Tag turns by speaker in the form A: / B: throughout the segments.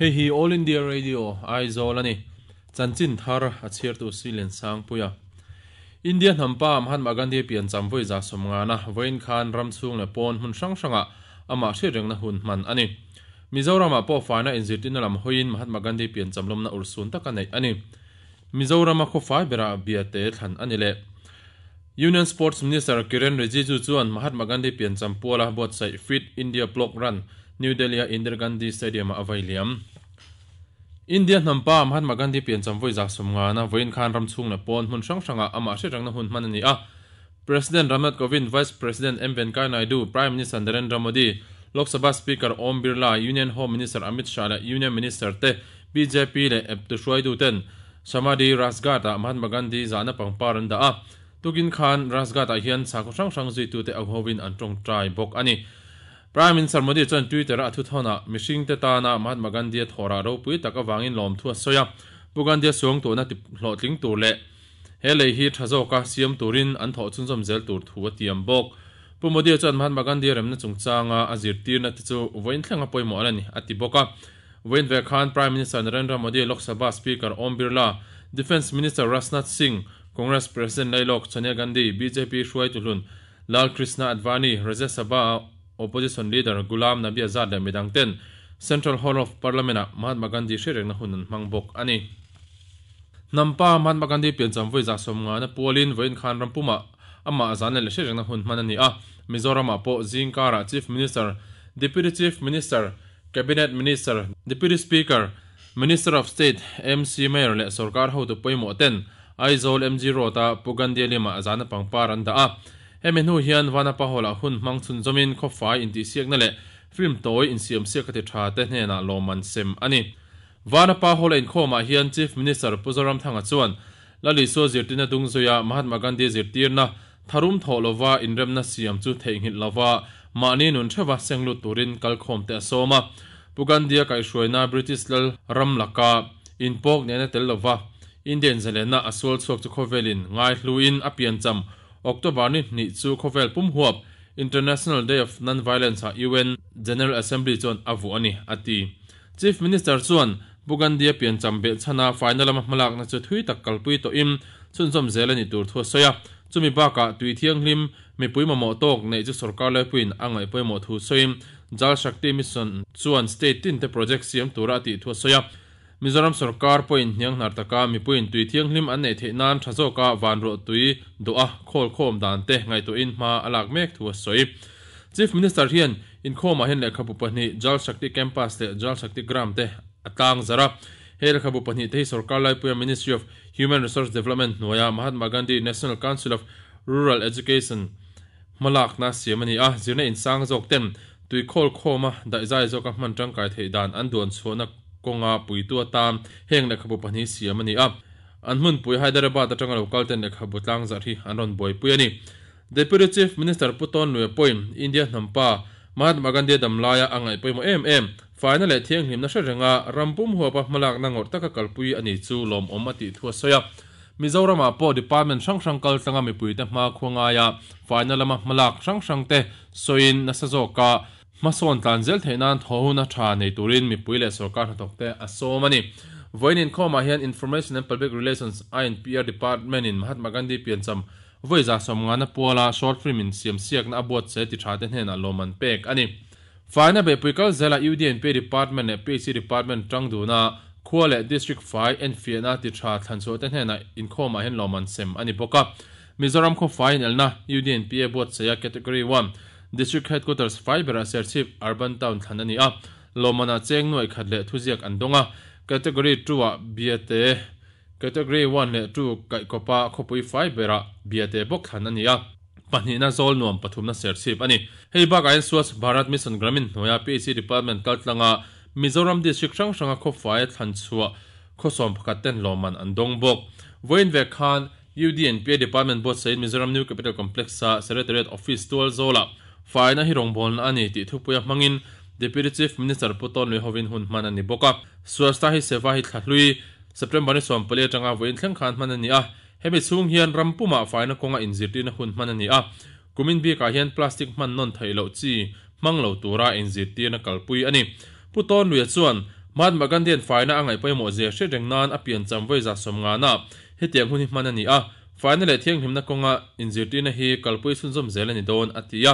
A: Hei hi All India Radio ai zolani chanchin thar achher tu silen sang puya Indian hampa amhan magandi pian chamwei za somnga na vein khan ramchung le pon hun sang sanga ama she reng na hun man ani Mizoram a po fana inzitin lam hoin Mahatma Gandhi pian chamlom na ursun takanai ani Mizoram a kho fai bera bia te than ani le Union Sports Minister Kiren Rijiju chuan Mahatma Gandhi pian champua la bot sai Fit India block run New Delhi Indira Gandhi Stadium avai liam India nampa Mahatma Gandhi pian chamvoi jak somnga na voin khan ram chung na pon hun sang sanga ama se rangna hun manani a President Ramnath Kovind Vice President M Venkaya Naidu Prime Minister Narendra Modi Lok Sabha Speaker Om Birla Union Home Minister Amit Shah la Union Minister te BJP le Abdushuai Duten Samadhi Rasgata Mahatma Gandhi zana pangparan da a Tugin Khan Rasgata hian sakhrang sang zui tu te aghovin an tong trai bok ani prime minister modi chan twitter athu thona mishing te ta na mahatma gandhi thora ro pui taka wangin lom thu soya pugandia song to na ti hlo tling tur le he lei hi thazo ka siam turin an tho chun som zel tur thu tiam bok pu modi chan mahatma gandhi remna chungchanga azir tir na ti chu voin thlanga poimo alani ati boka wen ve khan prime minister narendra modi lok sabha speaker om birla defense minister rajnath singh congress president lailok sonia gandhi bjp shwai tulun lal krishna advani rajya sabha opposition leader Gulam Nabi Azad na midangten Central Hall of Parliament Mahatma Gandhi sharing na hunan mangbok ani. Nampa Mahatma Gandhi pinsam vay zasom nga na puwalin vayin khan rampuma ama azan na sharing na hun manani ah. Mizoram po Zinkara Chief Minister, Deputy Chief Minister, Cabinet Minister, Deputy Speaker, Minister of State, MC Mayor le Sorkar Hautu Poymo Aizol MG Rota Pugandia Lima Azana Pangparan Daa. Ah, emen hu hian wana pahola hun mangchun zomin khofai in ti siak na le film toy in siam siak te tha te hne na loman sem ani wana pahola in khoma hian chief minister puzoram thanga chuan lali so zirtina dungzoya mahatma gandhi zirtirna tharum tholova inremna siam chu theingit lova mani nun thewa senglu turin kalkhom te soma pugandia kai shroina british lal ramlaka in pok ne na tel lova indian zelena asol chok chu khovelin ngai hluin apian cham Oktobani nie zu Kovel Bumhuab, International Day of Nonviolence at UN General Assembly zon Avuani ati. Chief Minister zon, bugan die pien zambi zana fainala mahmalak na zu tui tak kalpui to im, zun zom zele ni dur tu soya. Zu mi baka tui tiang lim, mi pui mamo tog na izu sorka le puin angai pui mo tu soim, zal shakti mission zon state tinte projek siyam tu rati tu soya. mizoram sarkar point niang hnar taka mi point tui thiang hlim an nei the nan tha zoka van ro tui do a khol khom dan te ngai to in ma alak mek thu soi chief minister hian in khoma hen le khapu pani jal shakti campus te jal shakti gram te atang zara hel khabu pani te sarkar lai puya ministry of human resource development noya mahatma gandhi national council of rural education malak na siamani a zirna in sang zok ten tui khol khoma dai zai zoka man tang kai the dan an don chona konga pui tua tam heng lekha bu pani siam ani a an mun pui hyderabad atanga local ten lekha bu tlang zar hi anon boy pui ani deputy chief minister puton lue poim india nampa mahatma gandhi damlaya angai poimo em em final le thiang hlim na sha renga rampum ho pa malak na ngor taka kalpui ani chu lom om thua soya mizoram a department sang sang kal tanga mi pui ta ma khonga ya final lama malak sang sang te soin na sa zo ka mason tanzel theinan thohuna tha nei turin mi puile sarkar hatokte asomani voinin khoma hian information and public relations inpr department in mahatma gandhi piancham voiza somngana pola short film in siam siak na abot se ti thate hnen aloman pek ani faina be puikal zela udn p department ne pc department tangduna khwale district 5 and fiana ti tha thanso te hnen in khoma hian loman sem ani boka mizoram kho fine elna udn p e bot se category 1 district headquarters fai bera serchip urban town thanani a lomana cheng noi khatle thuziak andonga category 2 a biate category 1 le 2 kai kopa khopui fai bera biate bok thanani a panina zol nuam pathumna serchip ani heiba kain swas bharat mission gramin noya pc department kaltlanga mizoram district sang sanga kho fai than chuwa kho som phakaten loman andong bok voin ve khan UDNP Department Board Said Mizoram New Capital Complex sa Secretariat Office Tual Zola fai na hi rongbol na ani ti thupui mangin deputy chief minister puton lui hovin hun man ani boka swasta hi seva hi thlahlui september ni som pale tanga voin thleng khan man ani a hemi chung hian rampuma fai na konga inzirti na hun man ani a kumin bi ka hian plastic man non thailo chi manglo tura inzirti na kalpui ani puton lui chuan Mahatma Gandhi an fai na angai paimo je she rengnan a pian cham voi za som nga na he tiang hun hi man ani a final thiang him na konga inzirti na hi kalpui sun zom zelani don atia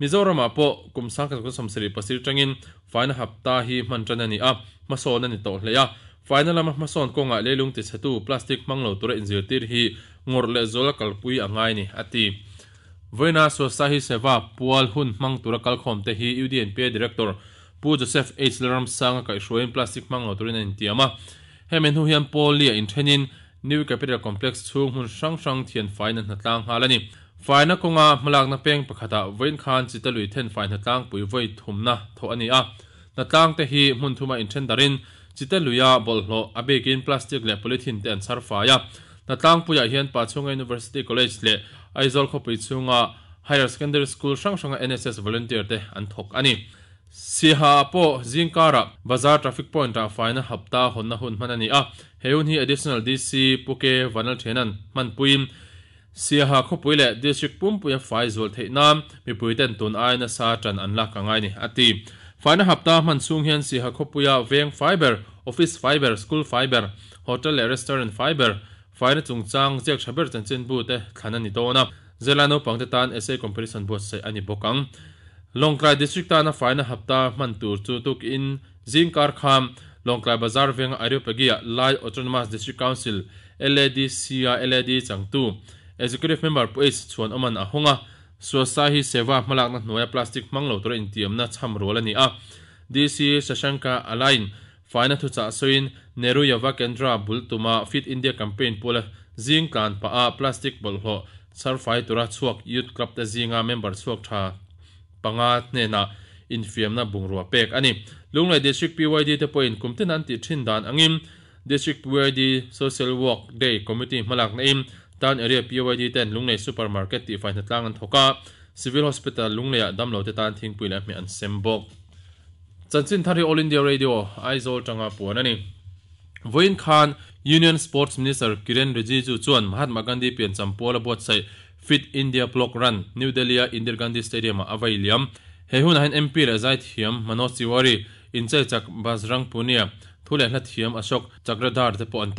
A: mizoram apo kumsang kan kusam seri pasir tangin final hapta hi mantrana ni a mason ani to hle ya final ama mason ko nga lelung ti chatu plastic manglo tura injil tir hi ngor le zola kalpui angai ni ati Vena Society Seva Pual Hun Mang Tura Kalkhom te hi UDNP Director Pu Joseph H. Laram sang ka Ishroin Plastic Mang Loturin in Tiama Hemen Hu Hian Paul Lia in Thenin New Capital Complex Chung Hun Shang Shang Thian Finance Natlang Halani ฝ่ายนักกงามาลากนักเป่งประคตาเว้นคานจิตลุยเทนฝ่ายนัตลางปุยไว้ทุ่มนะทอันนี้อ่ะนัตลางแต่ฮีมุนทุมาอินเทนดารินจิตลุยาบอลโลอเบกินพลาสติกและโพลิทินแตนซารฝ่ายนัตลางปุยเฮียนปาชง u n i v e r เว t ร์ o l l e g e แลจเละไอซอลขปิชงา h i g h e ร์ส c คนเดอร์สคูลช่างช่างอนเอสเอสวอลเลนเตร์เ่อันทกอันนี้สีฮาปอจิงการะบาซาร์ทราฟิกพอยน์่าฝ่ายนะหับตาหนนาหุนมันอันนี้อ่ะเฮียนฮี additional DC ปุเกวันัลเทนันมันปุยมเสียหาขปุยเละเดชิกปุ่มปุยไฟสจวลเทน้ำมีปุยเต้นตุนไอนะซาจันอันลักกังไงนี่อธิไฟนหับตามันสูงเห็นเสียหาขปุยเวียงไฟเบอร์ออฟฟิศไฟเบอร์สกูลไฟเบอร์โฮเทลและรีสอร์ทไฟเบอร์ไฟนะจงจังเจียกชเบอร์จันเจนบูเตขันนิโตนะเจลานอปังเตตันเอเซคอมเพลชันบอสเซอันนี้บกังลงกลาดิสทรตานะไฟนหับตามันตัว์จูตุกอินซิงคาร์คามลงกลาบาซาร์เวงอายุโปเกียไลออโตนมาสดิสทรคานซิลเเอลด l a d เอเลดีจังตู executive member po is chuan oman a honga swasahi sewa malak na noya plastic manglo tor intiam na cham rol ani a dc shashanka alain faina thu cha soin neru yawa kendra bultuma fit india campaign pola zing kan pa a plastic bol ho sarfai tura chuak youth club ta zinga member chuak tha panga ne na infiam na bungrua pek ani lunglai district pyd te point kumten an ti thin dan angim district pyd social work day committee malak na im tan area PYD 10 lunglei supermarket ti fai tlang an thoka civil hospital lunglei a ah damlo te tan thing pui la me an sembok chanchin thari all india radio aizol tanga puan ani voin khan union sports minister Kiran rijiju chuan mahatma gandhi pian champola bot sai fit india block run new delhi ah indira gandhi stadium ah Availiam liam he hun hain mp la zait hiam manoj tiwari inchai chak bazrang punia thule hla thiam ashok chakradhar te pawh an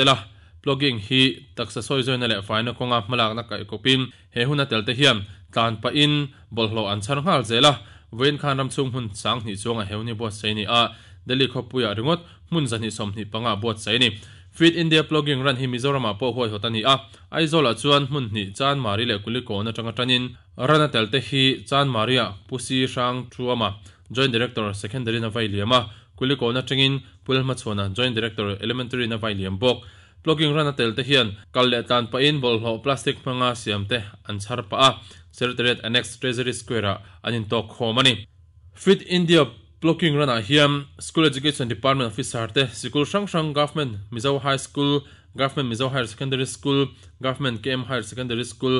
A: logging hi taksa soi zoi na le faina konga malak na kai kopin he huna telte hiam tan pa in bolhlo an char ngal zela wen khan ram chung hun sang ni chunga heuni bo seini a delhi khopuya ringot mun zani som ni panga bo seini fit india blogging ran hi mizoram a po hoi hotani a aizola chuan mun ni chan mari le kuli ko na tanga tanin rana telte hi chan maria pusi rang chuama joint director secondary na vai liama kuli ko na tangin pulma chona joint director elementary na vai liam bok logging ran at te hian kal le tan pa in bol plastic hmanga siam te an chhar pa a secretariat annex treasury square a anin to khom fit india blocking ran at hiam school education department officer te sikul hrang government mizo high school government mizo higher secondary school government km higher secondary school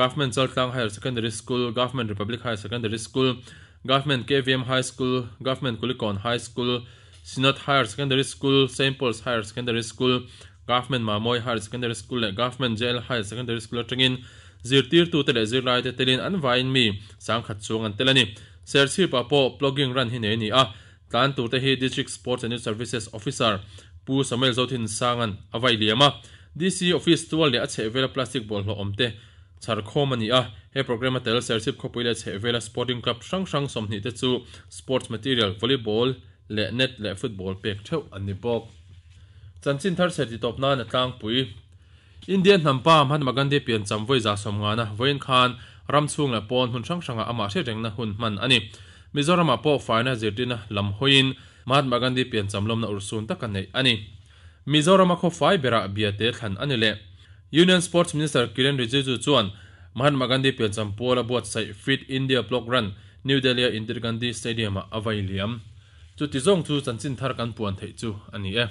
A: government Zaltang higher secondary school government republic higher secondary school government kvm high school government kulikon high school sinat higher secondary school st paul's higher secondary school Kaufman Mamoy Higher Secondary School Kaufman Jail Higher Secondary School atangin zirtir tu tele zirlai te telin an vain mi sang khat chung an telani serchi pa po blogging ran hi nei ni a tlan tu te hi district sports and youth services officer pu samuel zothin sangan avai liama dc office tual le ache vela plastic ball lo omte char khomani a he program atel serchip khopuile che vela sporting club sang sang somni te chu sports material volleyball le net le football pek theu anipok Chân chin thar sẽ ti top na na tlang pui indian nampa man magan de pian cham voi za som nga na voin khan ram chung la pon hun sang sanga ama se reng na hun man ani mizoram apo faina zirtina lam hoin mahatma gandhi pian lâm na ursun takan nei ani mizoram kho fai bera biệt te khan ani lệ. union sports minister kiren rijiju chuan mahatma gandhi pian cham pola bot sai fit india block run new delhi indira gandhi stadium avai liam chu ti zong chu chanchin thar kan puan thei chu ani e